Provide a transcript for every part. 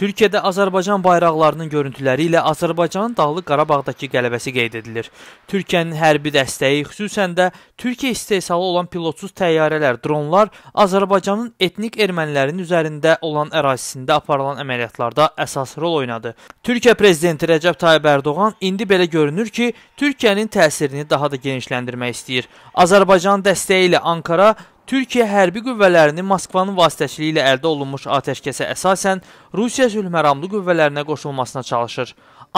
Türkiyədə Azərbaycan bayraqlarının görüntüləri ilə Azərbaycanın Dağlıq Qarabağdakı qələbəsi qeyd edilir. Türkiyənin hərbi dəstəyi, xüsusən də Türkiyə istehsalı olan pilotsuz təyyarələr, dronlar Azərbaycanın etnik ermənilərinin üzərində olan ərazisində aparılan əməliyyatlarda əsas rol oynadı. Türkiyə prezidenti Rəcəb Tayyib Ərdoğan indi belə görünür ki, Türkiyənin təsirini daha da genişləndirmək istəyir. Azərbaycanın dəstəyi ilə Ankara Türkiyə hərbi qüvvələrini Moskvanın vasitəçiliyi ilə əldə olunmuş atəşkəsə əsasən Rusiya sülhməramlı qüvvələrinə qoşulmasına çalışır.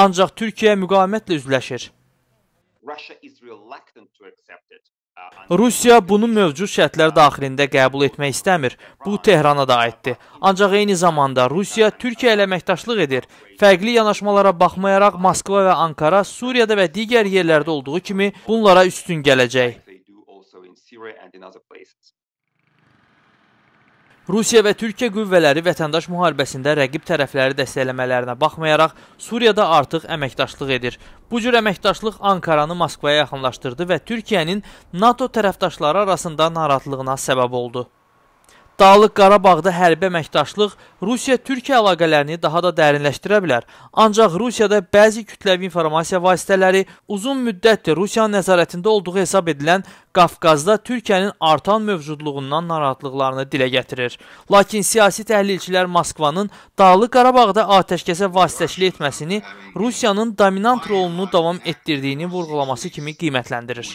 Ancaq Türkiyə müqavimətlə üzləşir. Uh, Rusiya bunu mövcud şərtlər daxilində qəbul etmək istəmir. Bu Tehrana da aiddir. Ancaq eyni zamanda Rusiya Türkiyə ilə əməkdaşlıq edir. Fərqli yanaşmalara baxmayaraq Moskva və Ankara Suriyada və digər yerlərdə olduğu kimi bunlara üstün gələcək. Syria and in other places. Rusiya və Türkiyə qüvvələri vətəndaş müharibəsində rəqib tərəfləri dəstəkləmələrinə baxmayaraq Suriyada artıq əməkdaşlıq edir. Bu cür əməkdaşlıq Ankaranı Moskvaya yaxınlaşdırdı və Türkiyənin NATO tərəfdaşları arasında narahatlığına səbəb oldu. Dağlıq Qarabağda hərbi əməkdaşlıq Rusiya-Türkiyə əlaqələrini daha da dərinləşdirə bilər. Ancaq Rusiyada bəzi kütləvi informasiya vasitələri uzun müddətdir Rusiyanın nəzarətində olduğu hesab edilən Qafqazda Türkiyənin artan mövcudluğundan narahatlıqlarını dilə gətirir. Lakin siyasi təhlilçilər Moskvanın Dağlıq Qarabağda atəşkəsə vasitəçilik etməsini Rusiyanın dominant rolunu davam etdirdiyini vurğulaması kimi qiymətləndirir.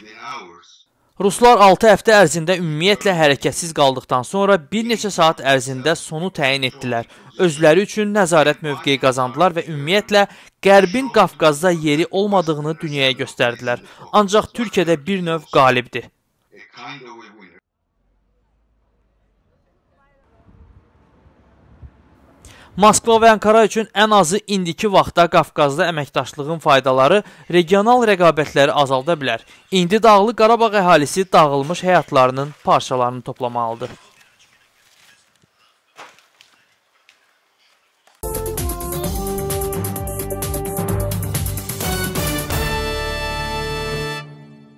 Ruslar 6 həftə ərzində ümumiyyətlə hərəkətsiz qaldıqdan sonra bir neçə saat ərzində sonu təyin etdilər. Özləri üçün nəzarət mövqeyi qazandılar və ümumiyyətlə Qərbin Qafqazda yeri olmadığını dünyaya göstərdilər. Ancaq Türkiyədə bir növ qalibdir. Moskva və Ankara üçün ən azı indiki vaxtda Qafqazda əməkdaşlığın faydaları regional rəqabətləri azalda bilər. İndi Dağlıq Qarabağ əhalisi dağılmış həyatlarının parçalarını toplamalıdır.